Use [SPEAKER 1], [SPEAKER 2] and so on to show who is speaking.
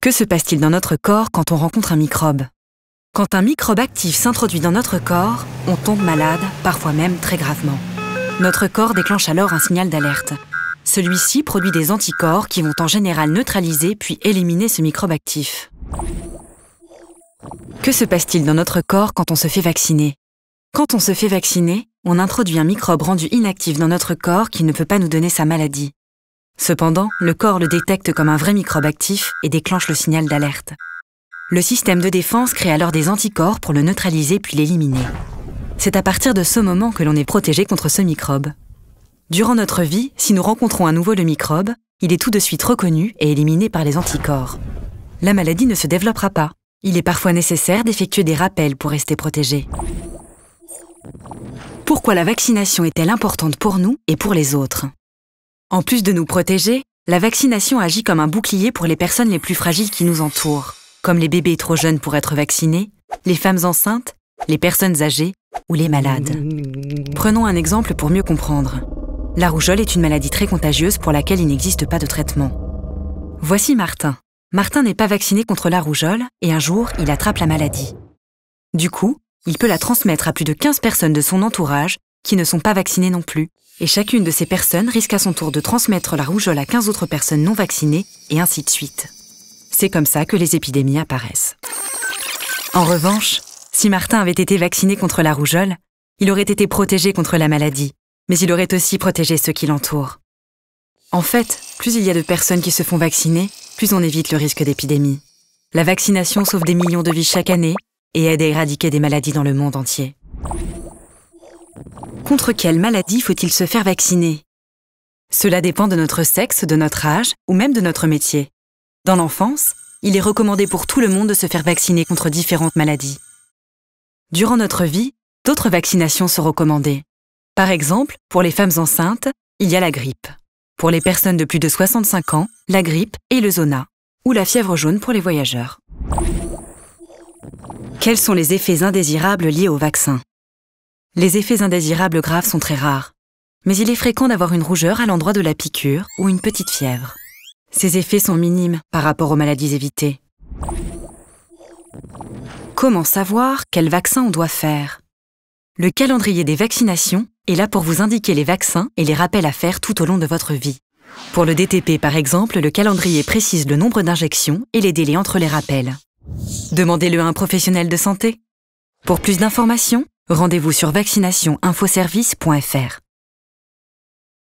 [SPEAKER 1] Que se passe-t-il dans notre corps quand on rencontre un microbe Quand un microbe actif s'introduit dans notre corps, on tombe malade, parfois même très gravement. Notre corps déclenche alors un signal d'alerte. Celui-ci produit des anticorps qui vont en général neutraliser puis éliminer ce microbe actif. Que se passe-t-il dans notre corps quand on se fait vacciner Quand on se fait vacciner, on introduit un microbe rendu inactif dans notre corps qui ne peut pas nous donner sa maladie. Cependant, le corps le détecte comme un vrai microbe actif et déclenche le signal d'alerte. Le système de défense crée alors des anticorps pour le neutraliser puis l'éliminer. C'est à partir de ce moment que l'on est protégé contre ce microbe. Durant notre vie, si nous rencontrons à nouveau le microbe, il est tout de suite reconnu et éliminé par les anticorps. La maladie ne se développera pas. Il est parfois nécessaire d'effectuer des rappels pour rester protégé. Pourquoi la vaccination est-elle importante pour nous et pour les autres En plus de nous protéger, la vaccination agit comme un bouclier pour les personnes les plus fragiles qui nous entourent, comme les bébés trop jeunes pour être vaccinés, les femmes enceintes, les personnes âgées ou les malades. Prenons un exemple pour mieux comprendre. La rougeole est une maladie très contagieuse pour laquelle il n'existe pas de traitement. Voici Martin. Martin n'est pas vacciné contre la rougeole et un jour, il attrape la maladie. Du coup, il peut la transmettre à plus de 15 personnes de son entourage qui ne sont pas vaccinées non plus. Et chacune de ces personnes risque à son tour de transmettre la rougeole à 15 autres personnes non vaccinées et ainsi de suite. C'est comme ça que les épidémies apparaissent. En revanche, si Martin avait été vacciné contre la rougeole, il aurait été protégé contre la maladie mais il aurait aussi protégé ceux qui l'entourent. En fait, plus il y a de personnes qui se font vacciner, plus on évite le risque d'épidémie. La vaccination sauve des millions de vies chaque année et aide à éradiquer des maladies dans le monde entier. Contre quelle maladie faut-il se faire vacciner Cela dépend de notre sexe, de notre âge ou même de notre métier. Dans l'enfance, il est recommandé pour tout le monde de se faire vacciner contre différentes maladies. Durant notre vie, d'autres vaccinations sont recommandées. Par exemple, pour les femmes enceintes, il y a la grippe. Pour les personnes de plus de 65 ans, la grippe et le zona, ou la fièvre jaune pour les voyageurs. Quels sont les effets indésirables liés au vaccin Les effets indésirables graves sont très rares, mais il est fréquent d'avoir une rougeur à l'endroit de la piqûre ou une petite fièvre. Ces effets sont minimes par rapport aux maladies évitées. Comment savoir quel vaccin on doit faire Le calendrier des vaccinations est là pour vous indiquer les vaccins et les rappels à faire tout au long de votre vie. Pour le DTP par exemple, le calendrier précise le nombre d'injections et les délais entre les rappels. Demandez-le à un professionnel de santé. Pour plus d'informations, rendez-vous sur vaccinationinfoservice.fr.